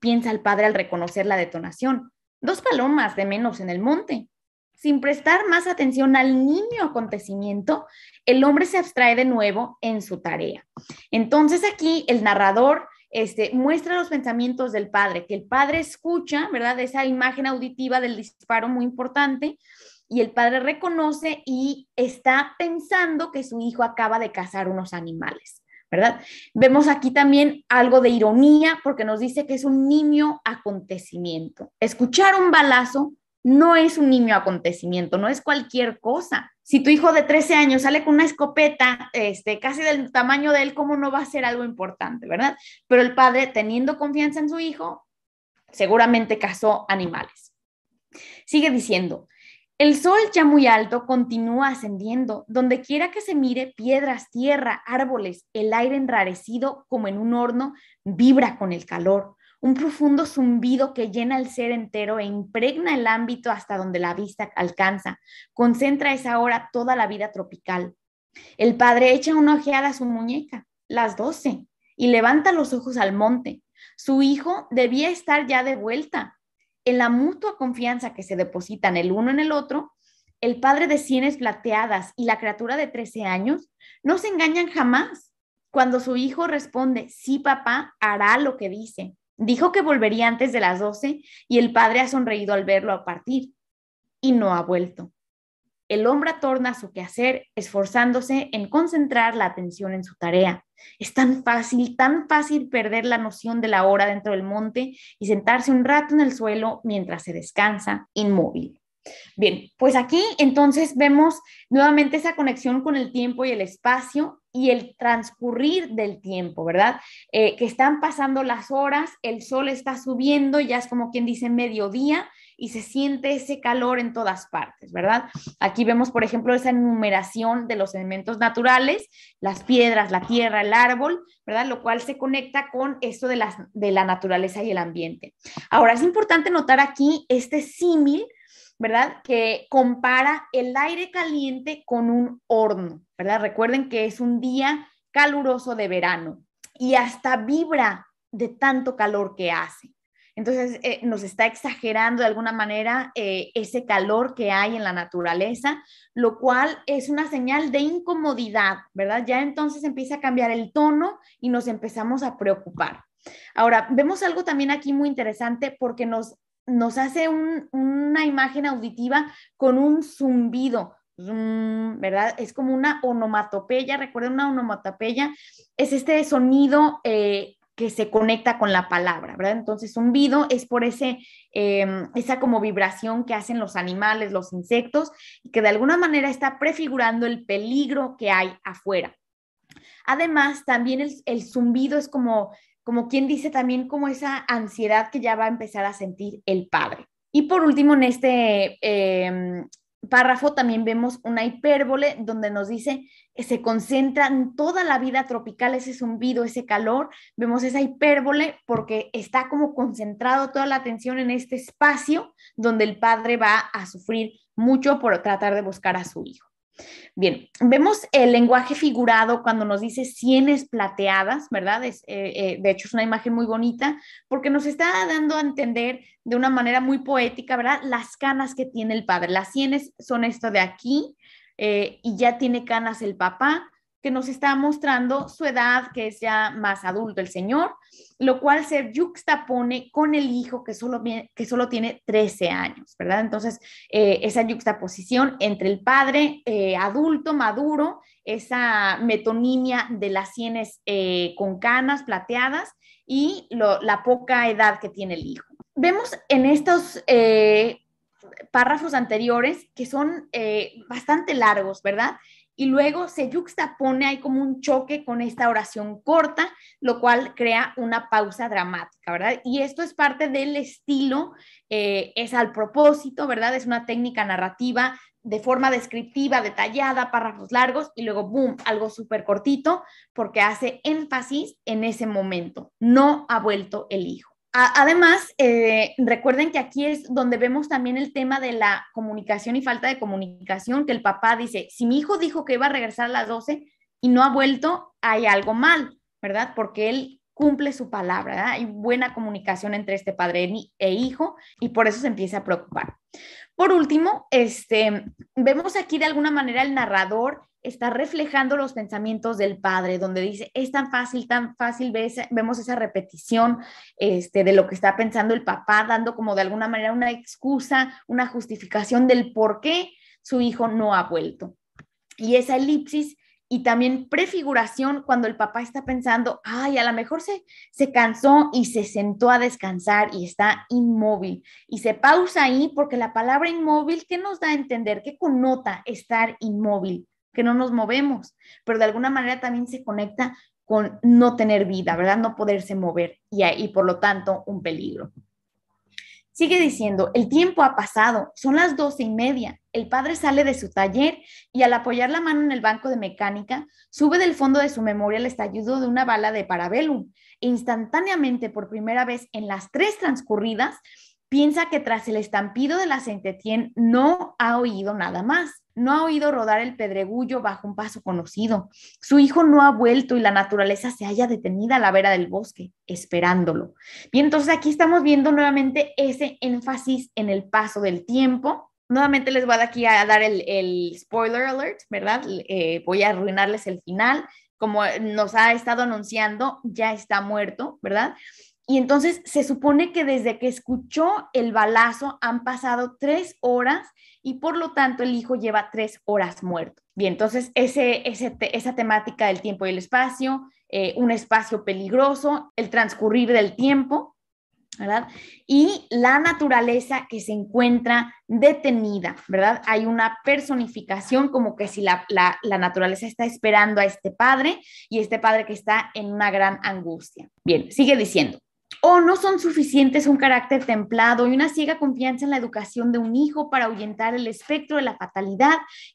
piensa el padre al reconocer la detonación. Dos palomas de menos en el monte. Sin prestar más atención al niño acontecimiento, el hombre se abstrae de nuevo en su tarea. Entonces aquí el narrador este, muestra los pensamientos del padre, que el padre escucha, ¿verdad? Esa imagen auditiva del disparo muy importante y el padre reconoce y está pensando que su hijo acaba de cazar unos animales. ¿verdad? Vemos aquí también algo de ironía porque nos dice que es un niño acontecimiento. Escuchar un balazo no es un niño acontecimiento, no es cualquier cosa. Si tu hijo de 13 años sale con una escopeta, este, casi del tamaño de él, ¿cómo no va a ser algo importante, verdad? Pero el padre, teniendo confianza en su hijo, seguramente cazó animales. Sigue diciendo, el sol ya muy alto continúa ascendiendo, donde quiera que se mire, piedras, tierra, árboles, el aire enrarecido como en un horno vibra con el calor, un profundo zumbido que llena el ser entero e impregna el ámbito hasta donde la vista alcanza, concentra esa hora toda la vida tropical. El padre echa una ojeada a su muñeca, las doce, y levanta los ojos al monte. Su hijo debía estar ya de vuelta, en la mutua confianza que se depositan el uno en el otro, el padre de sienes plateadas y la criatura de 13 años no se engañan jamás cuando su hijo responde, sí papá, hará lo que dice. Dijo que volvería antes de las 12 y el padre ha sonreído al verlo a partir y no ha vuelto el hombre torna a su quehacer esforzándose en concentrar la atención en su tarea. Es tan fácil, tan fácil perder la noción de la hora dentro del monte y sentarse un rato en el suelo mientras se descansa inmóvil. Bien, pues aquí entonces vemos nuevamente esa conexión con el tiempo y el espacio y el transcurrir del tiempo, ¿verdad? Eh, que están pasando las horas, el sol está subiendo, ya es como quien dice mediodía, y se siente ese calor en todas partes, ¿verdad? Aquí vemos, por ejemplo, esa enumeración de los elementos naturales, las piedras, la tierra, el árbol, ¿verdad? Lo cual se conecta con esto de la, de la naturaleza y el ambiente. Ahora, es importante notar aquí este símil ¿verdad? Que compara el aire caliente con un horno, ¿verdad? Recuerden que es un día caluroso de verano y hasta vibra de tanto calor que hace, entonces eh, nos está exagerando de alguna manera eh, ese calor que hay en la naturaleza, lo cual es una señal de incomodidad, ¿verdad? Ya entonces empieza a cambiar el tono y nos empezamos a preocupar. Ahora, vemos algo también aquí muy interesante porque nos, nos hace una imagen auditiva con un zumbido, ¿verdad? Es como una onomatopeya, recuerden una onomatopeya, es este sonido eh, que se conecta con la palabra, ¿verdad? Entonces, zumbido es por ese, em, esa como vibración que hacen los animales, los insectos, y que de alguna manera está prefigurando el peligro que hay afuera. Además, también el, zumbido es como, como quien dice también como esa ansiedad que ya va a empezar a sentir el padre. Y por último, en este em, párrafo también vemos una hipérbole donde nos dice que eh, se concentra toda la vida tropical, ese zumbido, ese calor. Vemos esa hipérbole porque está como concentrado toda la atención en este espacio donde el padre va a sufrir mucho por tratar de buscar a su hijo. Bien, vemos el lenguaje figurado cuando nos dice sienes plateadas, ¿verdad? Eh, eh, de hecho, es una imagen muy bonita porque nos está dando a entender de una manera muy poética, ¿verdad? Las canas que tiene el padre. Las sienes son esto de aquí eh, y ya tiene canas el papá que nos está mostrando su edad, que es ya más adulto el señor, lo cual se juxtapone con el hijo que solo, que solo tiene 13 años, ¿verdad? Entonces, eh, esa juxtaposición entre el padre eh, adulto, maduro, esa metonimia de las sienes eh, con canas plateadas y la poca edad que tiene el hijo. Vemos en estos párrafos anteriores que son bastante largos, ¿verdad? y luego se juxtapone hay como un choque con esta oración corta, lo cual crea una pausa dramática, ¿verdad? Y esto es parte del estilo, eh, es al propósito, ¿verdad? Es una técnica narrativa de forma descriptiva, detallada, párrafos largos y luego, boom, algo súper cortito porque hace énfasis en ese momento. No ha vuelto el hijo. Además, eh, recuerden que aquí es donde vemos también el tema de la comunicación y falta de comunicación, que el papá dice, si mi hijo dijo que iba a regresar a las 12 y no ha vuelto, hay algo mal, ¿verdad? Porque él cumple su palabra, ¿verdad? hay buena comunicación entre este padre e, e hijo y por eso se empieza a preocupar. Por último, este, vemos aquí de alguna manera el narrador está reflejando los pensamientos del padre, donde dice, es tan fácil, tan fácil, vemos esa repetición este, de lo que está pensando el papá, dando como de alguna manera una excusa, una justificación del por qué su hijo no ha vuelto. Y esa elipsis y también prefiguración cuando el papá está pensando, ay, a lo mejor se, cansó y se sentó a descansar y está inmóvil. Y se pausa ahí porque la palabra inmóvil, ¿qué nos da a entender? ¿Qué connota estar inmóvil? Que no nos movemos, pero de alguna manera también se conecta con no tener vida, ¿verdad? No poderse mover y, y por lo tanto un peligro. Sigue diciendo, el tiempo ha pasado, son las doce y media. El padre sale de su taller y al apoyar la mano en el banco de mecánica, sube del fondo de su memoria el estallido de una bala de parabellum. E instantáneamente, por primera vez en las tres transcurridas, piensa que tras el estampido de la centetien no ha oído nada más no ha oído rodar el pedregullo bajo un paso conocido. Su hijo no ha vuelto y la naturaleza se haya detenida a la vera del bosque, esperándolo. Y entonces aquí estamos viendo nuevamente ese énfasis en el paso del tiempo. Nuevamente les voy aquí a dar el, spoiler alert, ¿verdad? Eh, voy a arruinarles el final. Como nos ha estado anunciando, ya está muerto, ¿verdad? Y entonces se supone que desde que escuchó el balazo han pasado tres horas y por lo tanto el hijo lleva tres horas muerto. Bien, entonces ese, esa temática del tiempo y el espacio, eh, un espacio peligroso, el transcurrir del tiempo, ¿verdad? Y la naturaleza que se encuentra detenida, ¿verdad? Hay una personificación como que si la, naturaleza está esperando a este padre y este padre que está en una gran angustia. Bien, sigue diciendo o no son suficientes un carácter templado y una ciega confianza en la educación de un hijo para ahuyentar el espectro de la fatalidad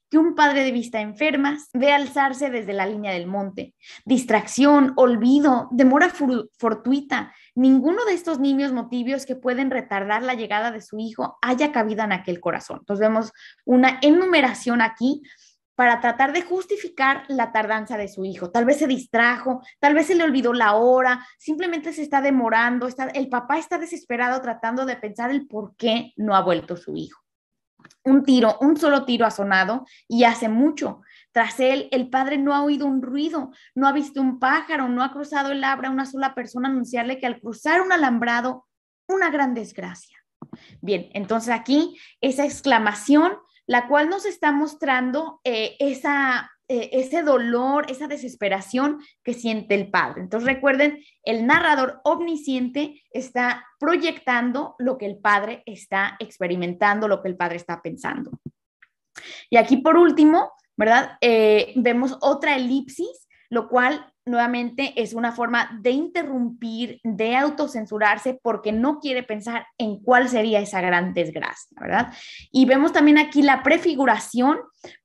que un padre de vista enferma ve alzarse desde la línea del monte. Distracción, olvido, demora fortuita. Ninguno de estos niños motivos que pueden retardar la llegada de su hijo haya cabida en aquel corazón. Entonces vemos una enumeración aquí para tratar de justificar la tardanza de su hijo. Tal vez se distrajo, tal vez se le olvidó la hora, simplemente se está demorando, el papá está desesperado tratando de pensar el por qué no ha vuelto su hijo. Un tiro, un solo tiro ha sonado y hace mucho. Tras él, el padre no ha oído un ruido, no ha visto un pájaro, no ha cruzado el abra una sola persona anunciarle que al cruzar un alambrado, una gran desgracia. Bien, entonces aquí esa exclamación la cual nos está mostrando eh, esa, eh, ese dolor, esa desesperación que siente el padre. Entonces recuerden, el narrador omnisciente está proyectando lo que el padre está experimentando, lo que el padre está pensando. Y aquí por último, ¿verdad? Eh, vemos otra elipsis, lo cual nuevamente es una forma de interrumpir, de autocensurarse, porque no quiere pensar en cuál sería esa gran desgracia, ¿verdad? Y vemos también aquí la prefiguración,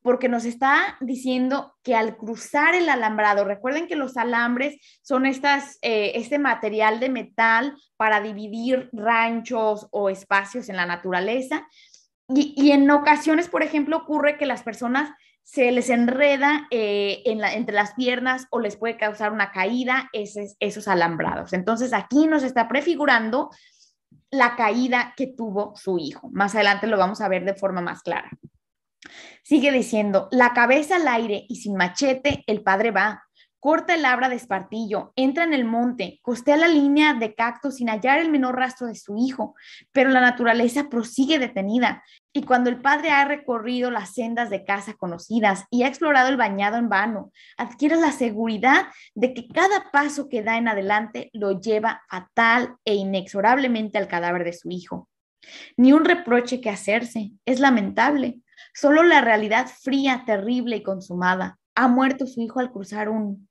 porque nos está diciendo que al cruzar el alambrado, recuerden que los alambres son eh, este material de metal para dividir ranchos o espacios en la naturaleza, y en ocasiones, por ejemplo, ocurre que las personas se les enreda eh, en la, entre las piernas o les puede causar una caída esos alambrados. Entonces aquí nos está prefigurando la caída que tuvo su hijo. Más adelante lo vamos a ver de forma más clara. Sigue diciendo, la cabeza al aire y sin machete, el padre va, corta el abra de espartillo, entra en el monte, costea la línea de cactus sin hallar el menor rastro de su hijo, pero la naturaleza prosigue detenida. Y cuando el padre ha recorrido las sendas de casa conocidas y ha explorado el bañado en vano, adquiere la seguridad de que cada paso que da en adelante lo lleva fatal e inexorablemente al cadáver de su hijo. Ni un reproche que hacerse, es lamentable, solo la realidad fría, terrible y consumada. Ha muerto su hijo al cruzar un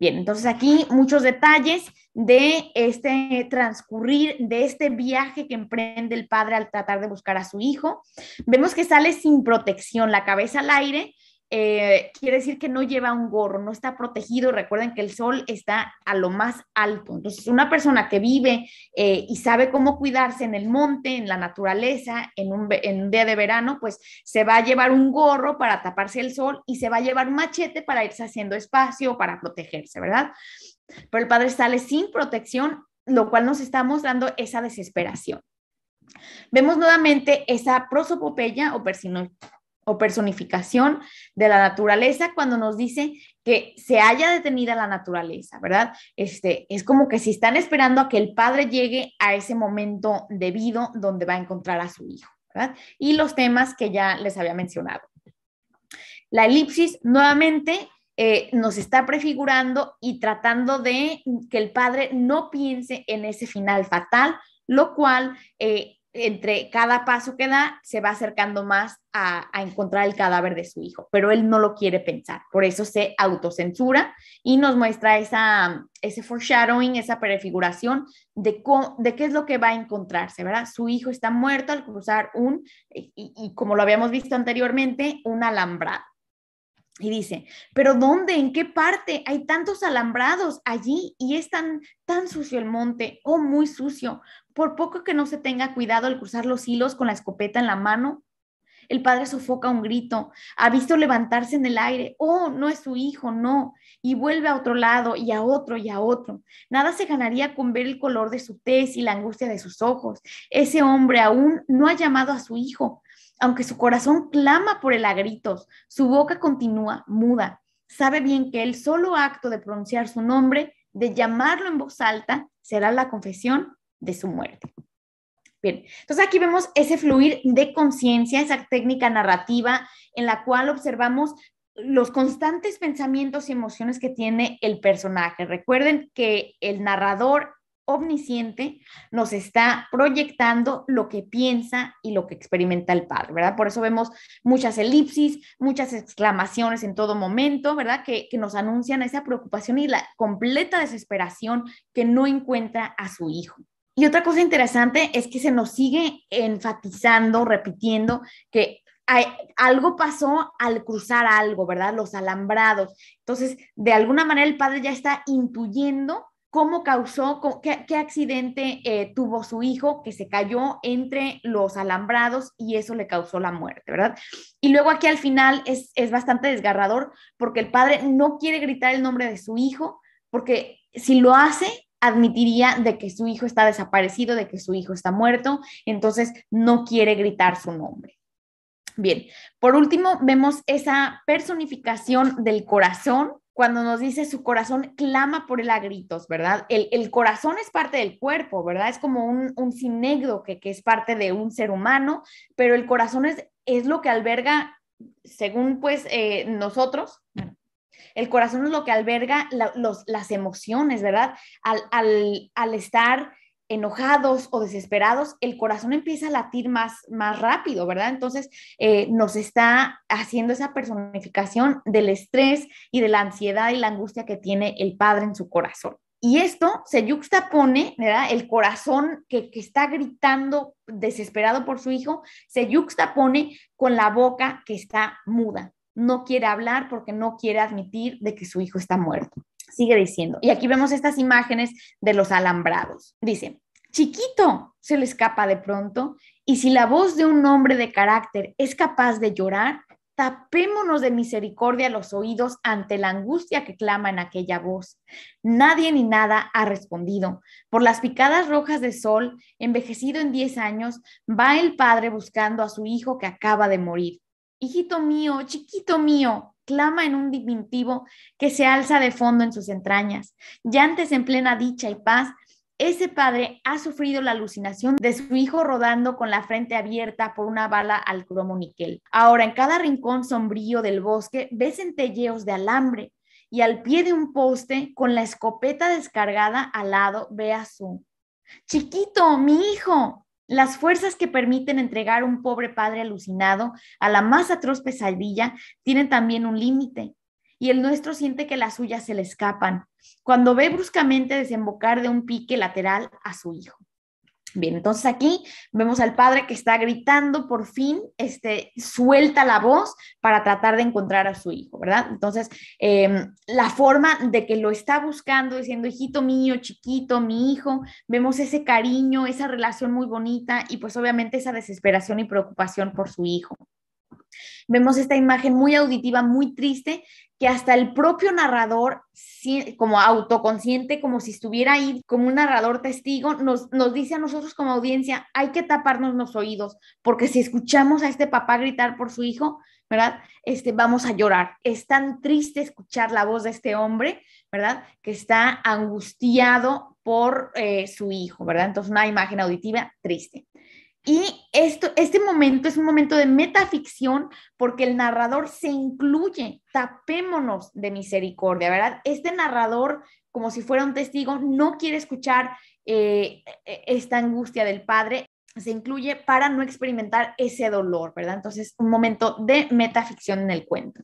Bien, entonces aquí muchos detalles de este transcurrir, de este viaje que emprende el padre al tratar de buscar a su hijo. Vemos que sale sin protección, la cabeza al aire eh, quiere decir que no lleva un gorro, no está protegido. Recuerden que el sol está a lo más alto. Entonces, una persona que vive eh, y sabe cómo cuidarse en el monte, en la naturaleza, en un, día de verano, pues se va a llevar un gorro para taparse el sol y se va a llevar un machete para irse haciendo espacio, para protegerse, ¿verdad? Pero el padre sale sin protección, lo cual nos está mostrando esa desesperación. Vemos nuevamente esa prosopopeya o o personificación de la naturaleza cuando nos dice que se haya detenida la naturaleza, ¿verdad? Este, es como que si están esperando a que el padre llegue a ese momento debido donde va a encontrar a su hijo, ¿verdad? Y los temas que ya les había mencionado. La elipsis nuevamente eh, nos está prefigurando y tratando de que el padre no piense en ese final fatal, lo cual eh, entre cada paso que da, se va acercando más a, encontrar el cadáver de su hijo, pero él no lo quiere pensar, por eso se autocensura y nos muestra esa, ese foreshadowing, esa prefiguración de, de qué es lo que va a encontrarse, ¿verdad? Su hijo está muerto al cruzar un, y, como lo habíamos visto anteriormente, un alambrado. Y dice, pero ¿dónde? ¿En qué parte? Hay tantos alambrados allí y es tan, tan sucio el monte, o oh, muy sucio por poco que no se tenga cuidado al cruzar los hilos con la escopeta en la mano, el padre sofoca un grito, ha visto levantarse en el aire, oh, no es su hijo, no, y vuelve a otro lado y a otro y a otro. Nada se ganaría con ver el color de su tez y la angustia de sus ojos. Ese hombre aún no ha llamado a su hijo, aunque su corazón clama por él a gritos, su boca continúa muda. Sabe bien que el solo acto de pronunciar su nombre, de llamarlo en voz alta, será la confesión de su muerte. Bien, entonces aquí vemos ese fluir de conciencia, esa técnica narrativa en la cual observamos los constantes pensamientos y emociones que tiene el personaje. Recuerden que el narrador omnisciente nos está proyectando lo que piensa y lo que experimenta el padre, ¿verdad? Por eso vemos muchas elipsis, muchas exclamaciones en todo momento, ¿verdad? Que, que, nos anuncian esa preocupación y la completa desesperación que no encuentra a su hijo. Y otra cosa interesante es que se nos sigue enfatizando, repitiendo que hay, algo pasó al cruzar algo, ¿verdad? Los alambrados. Entonces, de alguna manera el padre ya está intuyendo cómo causó, qué, accidente eh, tuvo su hijo que se cayó entre los alambrados y eso le causó la muerte, ¿verdad? Y luego aquí al final es, es bastante desgarrador porque el padre no quiere gritar el nombre de su hijo porque si lo hace admitiría de que su hijo está desaparecido, de que su hijo está muerto, entonces no quiere gritar su nombre. Bien, por último, vemos esa personificación del corazón cuando nos dice su corazón clama por él a gritos, ¿verdad? El, corazón es parte del cuerpo, ¿verdad? Es como un, un que, es parte de un ser humano, pero el corazón es, es lo que alberga, según pues eh, nosotros, el corazón es lo que alberga las emociones, ¿verdad? Al, estar enojados o desesperados, el corazón empieza a latir más, más rápido, ¿verdad? Entonces eh, nos está haciendo esa personificación del estrés y de la ansiedad y la angustia que tiene el padre en su corazón. Y esto se yuxtapone, ¿verdad? El corazón que, que, está gritando desesperado por su hijo, se yuxtapone con la boca que está muda no quiere hablar porque no quiere admitir de que su hijo está muerto. Sigue diciendo, y aquí vemos estas imágenes de los alambrados. Dice, chiquito se le escapa de pronto, y si la voz de un hombre de carácter es capaz de llorar, tapémonos de misericordia los oídos ante la angustia que clama en aquella voz. Nadie ni nada ha respondido. Por las picadas rojas de sol, envejecido en 10 años, va el padre buscando a su hijo que acaba de morir hijito mío, chiquito mío, clama en un diminutivo que se alza de fondo en sus entrañas. Ya antes en plena dicha y paz, ese padre ha sufrido la alucinación de su hijo rodando con la frente abierta por una bala al cromo níquel. Ahora, en cada rincón sombrío del bosque, ve centelleos de alambre y al pie de un poste, con la escopeta descargada al lado, ve a su. Chiquito, mi hijo, las fuerzas que permiten entregar un pobre padre alucinado a la más atroz pesadilla tienen también un límite, y el nuestro siente que las suyas se le escapan, cuando ve bruscamente desembocar de un pique lateral a su hijo. Bien, entonces aquí vemos al padre que está gritando por fin, este, suelta la voz para tratar de encontrar a su hijo, ¿verdad? Entonces, em, la forma de que lo está buscando, diciendo, hijito mío, chiquito, mi hijo, vemos ese cariño, esa relación muy bonita y pues obviamente esa desesperación y preocupación por su hijo. Vemos esta imagen muy auditiva, muy triste, que hasta el propio narrador, como autoconsciente, como si estuviera ahí como un narrador testigo, nos, dice a nosotros como audiencia, hay que taparnos los oídos, porque si escuchamos a este papá gritar por su hijo, ¿verdad? Este, vamos a llorar. Es tan triste escuchar la voz de este hombre, ¿verdad? Que está angustiado por eh, su hijo, ¿verdad? Entonces, una imagen auditiva triste. Y esto, este momento es un momento de metaficción porque el narrador se incluye, tapémonos de misericordia, ¿verdad? Este narrador, como si fuera un testigo, no quiere escuchar eh, e, esta angustia del padre, se incluye para no experimentar ese dolor, ¿verdad? Entonces, un momento de metaficción en el cuento.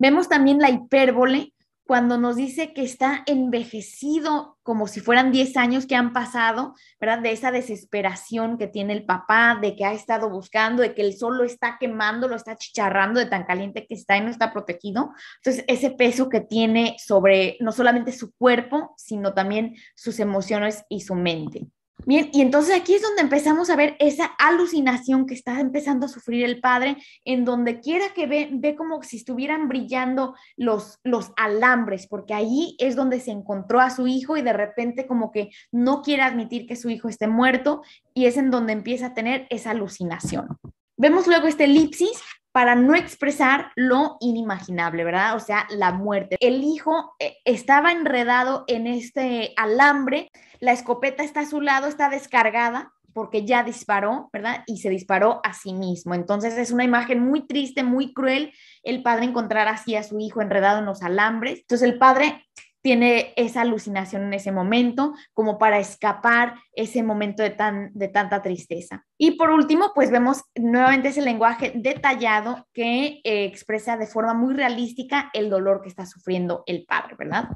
Vemos también la hipérbole cuando nos dice que está envejecido como si fueran 10 años que han pasado, ¿verdad? De esa desesperación que tiene el papá, de que ha estado buscando, de que el sol lo está quemando, lo está chicharrando de tan caliente que está y no está protegido. Entonces, ese peso que tiene sobre no solamente su cuerpo, sino también sus emociones y su mente. Bien, y entonces aquí es donde empezamos a ver esa alucinación que está empezando a sufrir el padre, en donde quiera que ve, ve como si estuvieran brillando los, los alambres, porque ahí es donde se encontró a su hijo y de repente como que no quiere admitir que su hijo esté muerto y es en donde empieza a tener esa alucinación. Vemos luego este elipsis para no expresar lo inimaginable, ¿verdad? O sea, la muerte. El hijo eh, estaba enredado en este alambre, la escopeta está a su lado, está descargada porque ya disparó, ¿verdad? Y se disparó a sí mismo. Entonces es una imagen muy triste, muy cruel, el padre encontrar así a su hijo enredado en los alambres. Entonces el padre tiene esa alucinación en ese momento, como para escapar ese momento de, tan, de tanta tristeza. Y por último, pues vemos nuevamente ese lenguaje detallado que eh, expresa de forma muy realística el dolor que está sufriendo el padre, ¿verdad?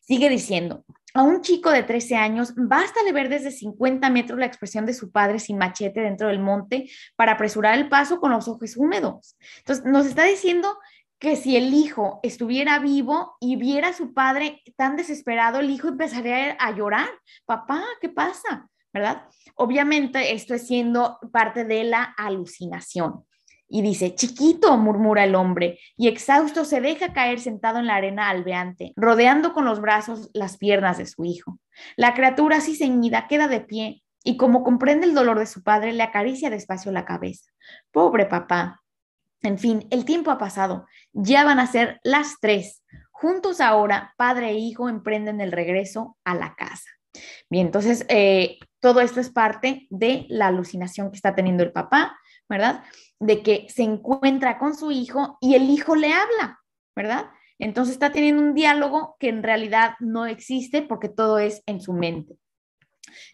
Sigue diciendo, a un chico de 13 años, basta le ver desde 50 metros la expresión de su padre sin machete dentro del monte para apresurar el paso con los ojos húmedos. Entonces, nos está diciendo que si el hijo estuviera vivo y viera a su padre tan desesperado, el hijo empezaría a llorar, papá, ¿qué pasa? ¿Verdad? Obviamente esto es siendo parte de la alucinación. Y dice, chiquito, murmura el hombre, y exhausto se deja caer sentado en la arena albeante, rodeando con los brazos las piernas de su hijo. La criatura así ceñida queda de pie, y como comprende el dolor de su padre, le acaricia despacio la cabeza. Pobre papá, en fin, el tiempo ha pasado. Ya van a ser las tres. Juntos ahora, padre e hijo emprenden el regreso a la casa. Bien, entonces eh, todo esto es parte de la alucinación que está teniendo el papá, ¿verdad? De que se encuentra con su hijo y el hijo le habla, ¿verdad? Entonces está teniendo un diálogo que en realidad no existe porque todo es en su mente.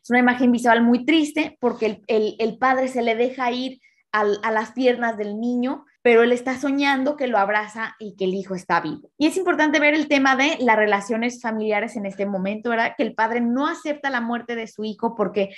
Es una imagen visual muy triste porque el, padre se le deja ir a las piernas del niño pero él está soñando que lo abraza y que el hijo está vivo. Y es importante ver el tema de las relaciones familiares en este momento, ¿verdad? Que el padre no acepta la muerte de su hijo porque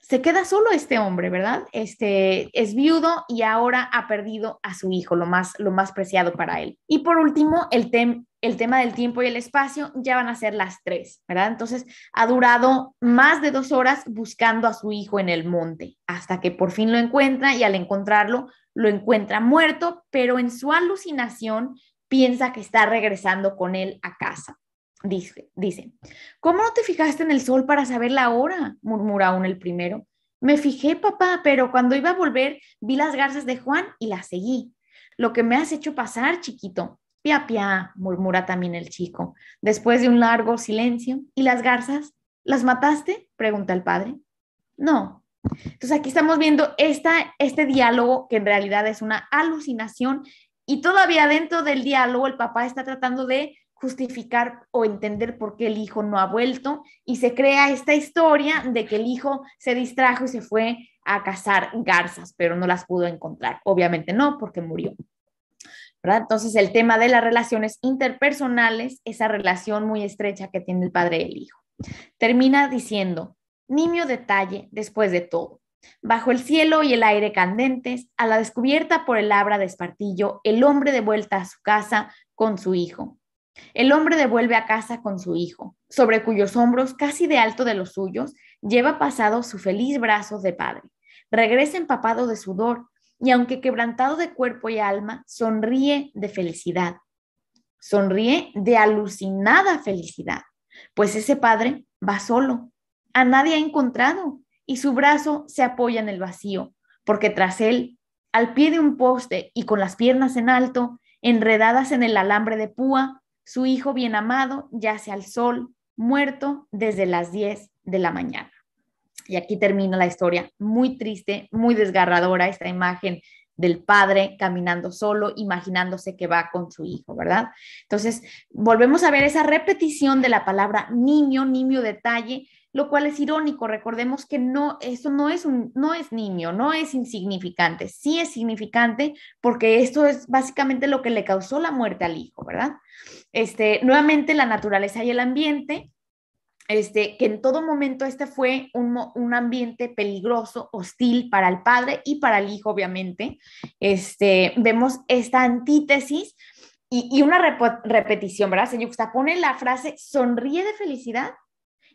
se queda solo este hombre, ¿verdad? Este es viudo y ahora ha perdido a su hijo, lo más lo más preciado para él. Y por último, el, tema el tema del tiempo y el espacio, ya van a ser las tres, ¿verdad? Entonces, ha durado más de dos horas buscando a su hijo en el monte, hasta que por fin lo encuentra y al encontrarlo, lo encuentra muerto, pero en su alucinación piensa que está regresando con él a casa. Dice, dice, ¿cómo no te fijaste en el sol para saber la hora? murmura aún el primero. Me fijé, papá, pero cuando iba a volver vi las garzas de Juan y las seguí. Lo que me has hecho pasar, chiquito, Pia, pia, murmura también el chico, después de un largo silencio. ¿Y las garzas? ¿Las mataste? pregunta el padre. No. Entonces aquí estamos viendo esta, este diálogo que en realidad es una alucinación y todavía dentro del diálogo el papá está tratando de justificar o entender por qué el hijo no ha vuelto y se crea esta historia de que el hijo se distrajo y se fue a cazar garzas, pero no las pudo encontrar. Obviamente no, porque murió. Entonces el tema de las relaciones interpersonales, esa relación muy estrecha que tiene el padre y el hijo. Termina diciendo, nimio detalle después de todo. Bajo el cielo y el aire candentes, a la descubierta por el abra de espartillo, el hombre de a su casa con su hijo. El hombre devuelve a casa con su hijo, sobre cuyos hombros, casi de alto de los suyos, lleva pasado su feliz brazo de padre. Regresa empapado de sudor, y aunque quebrantado de cuerpo y alma, sonríe de felicidad. Sonríe de alucinada felicidad, pues ese padre va solo, a nadie ha encontrado y su brazo se apoya en el vacío, porque tras él, al pie de un poste y con las piernas en alto, enredadas en el alambre de púa, su hijo bien amado yace al sol, muerto desde las 10 de la mañana. Y aquí termina la historia, muy triste, muy desgarradora esta imagen del padre caminando solo, imaginándose que va con su hijo, ¿verdad? Entonces, volvemos a ver esa repetición de la palabra niño, niño detalle, lo cual es irónico. Recordemos que no, esto no es, un, no es niño, no es insignificante, sí es significante porque esto es básicamente lo que le causó la muerte al hijo, ¿verdad? Este, nuevamente la naturaleza y el ambiente este, que en todo momento este fue un, ambiente peligroso, hostil para el padre y para el hijo, obviamente. Este, vemos esta antítesis y, una repetición, ¿verdad? Se pone la frase sonríe de felicidad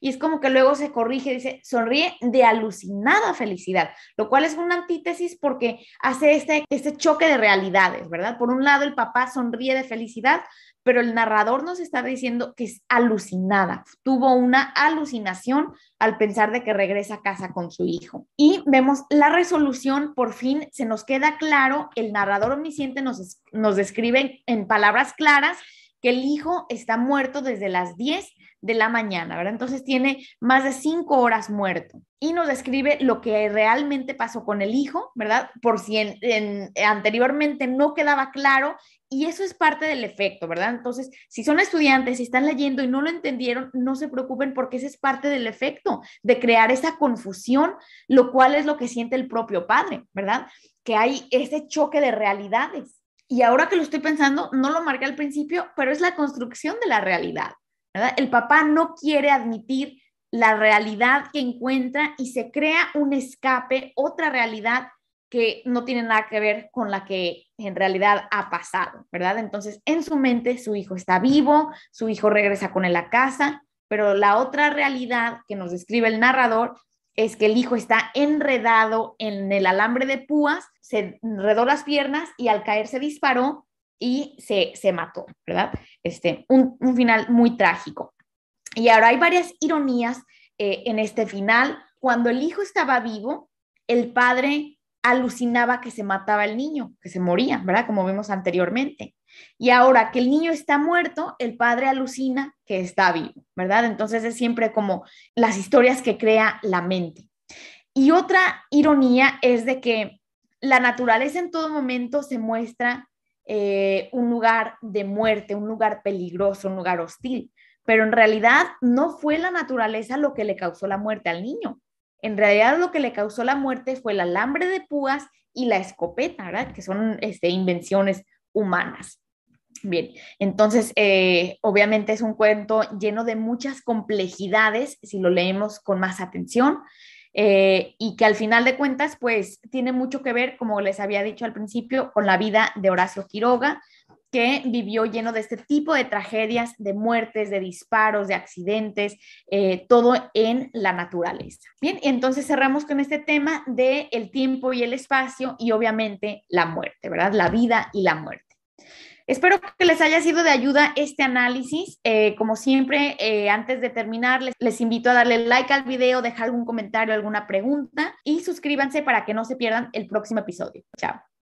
y es como que luego se corrige, dice, sonríe de alucinada felicidad, lo cual es una antítesis porque hace este, este choque de realidades, ¿verdad? Por un lado, el papá sonríe de felicidad, pero el narrador nos está diciendo que es alucinada, tuvo una alucinación al pensar de que regresa a casa con su hijo. Y vemos la resolución, por fin se nos queda claro, el narrador omnisciente nos, nos describe en palabras claras que el hijo está muerto desde las 10 de la mañana, ¿verdad? Entonces tiene más de cinco horas muerto y nos describe lo que realmente pasó con el hijo, ¿verdad? Por si anteriormente no quedaba claro y eso es parte del efecto, ¿verdad? Entonces, si son estudiantes, y están leyendo y no lo entendieron, no se preocupen porque ese es parte del efecto de crear esa confusión, lo cual es lo que siente el propio padre, ¿verdad? Que hay ese choque de realidades. Y ahora que lo estoy pensando, no lo marqué al principio, pero es la construcción de la realidad. El papá no quiere admitir la realidad que encuentra y se crea un escape, otra realidad que no tiene nada que ver con la que en realidad ha pasado, ¿verdad? Entonces, en su mente, su hijo está vivo, su hijo regresa con él a casa, pero la otra realidad que nos describe el narrador es que el hijo está enredado en el alambre de púas, se enredó las piernas y al caer se disparó y se, se mató, ¿verdad? Este, un, final muy trágico. Y ahora hay varias ironías eh, en este final. Cuando el hijo estaba vivo, el padre alucinaba que se mataba el niño, que se moría, ¿verdad? Como vimos anteriormente. Y ahora que el niño está muerto, el padre alucina que está vivo, ¿verdad? Entonces es siempre como las historias que crea la mente. Y otra ironía es de que la naturaleza en todo momento se muestra eh, un lugar de muerte, un lugar peligroso, un lugar hostil. Pero en realidad no fue la naturaleza lo que le causó la muerte al niño. En realidad lo que le causó la muerte fue el alambre de púas y la escopeta, ¿verdad? Que son este, invenciones humanas. Bien, entonces, eh, obviamente es un cuento lleno de muchas complejidades, si lo leemos con más atención. Eh, y que al final de cuentas, pues tiene mucho que ver, como les había dicho al principio, con la vida de Horacio Quiroga, que vivió lleno de este tipo de tragedias, de muertes, de disparos, de accidentes, eh, todo en la naturaleza. Bien, entonces cerramos con este tema de el tiempo y el espacio y obviamente la muerte, ¿verdad? La vida y la muerte. Espero que les haya sido de ayuda este análisis. Eh, como siempre, eh, antes de terminar, les, les, invito a darle like al video, dejar algún comentario, alguna pregunta y suscríbanse para que no se pierdan el próximo episodio. Chao.